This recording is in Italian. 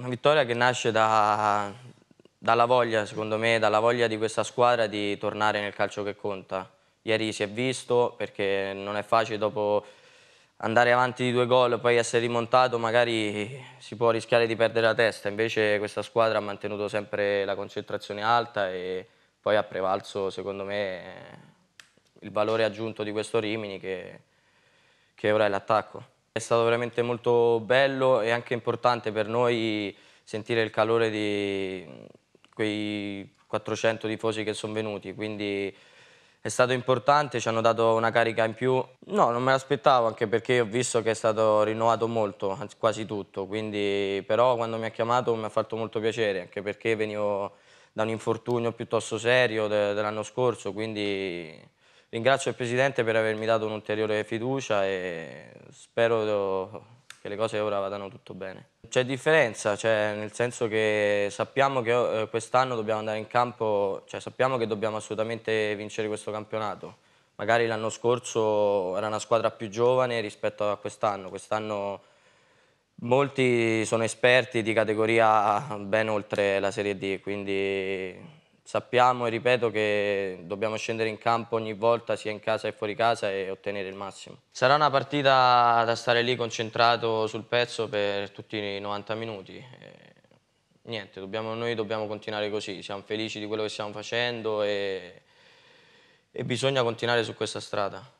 Una vittoria che nasce da, dalla voglia, secondo me, dalla voglia di questa squadra di tornare nel calcio che conta. Ieri si è visto perché non è facile dopo andare avanti di due gol e poi essere rimontato magari si può rischiare di perdere la testa, invece questa squadra ha mantenuto sempre la concentrazione alta e poi ha prevalso secondo me il valore aggiunto di questo Rimini che, che ora è l'attacco è stato veramente molto bello e anche importante per noi sentire il calore di quei 400 tifosi che sono venuti, quindi è stato importante, ci hanno dato una carica in più. No, non me l'aspettavo, anche perché ho visto che è stato rinnovato molto, quasi tutto, quindi però quando mi ha chiamato mi ha fatto molto piacere, anche perché venivo da un infortunio piuttosto serio de dell'anno scorso, quindi Ringrazio il Presidente per avermi dato un'ulteriore fiducia e spero che le cose ora vadano tutto bene. C'è differenza, cioè, nel senso che sappiamo che eh, quest'anno dobbiamo andare in campo, cioè, sappiamo che dobbiamo assolutamente vincere questo campionato. Magari l'anno scorso era una squadra più giovane rispetto a quest'anno. Quest'anno molti sono esperti di categoria ben oltre la Serie D, quindi sappiamo e ripeto che dobbiamo scendere in campo ogni volta sia in casa che fuori casa e ottenere il massimo. Sarà una partita da stare lì concentrato sul pezzo per tutti i 90 minuti. E eh, niente, dobbiamo, noi dobbiamo continuare così, siamo felici di quello che stiamo facendo e, e bisogna continuare su questa strada.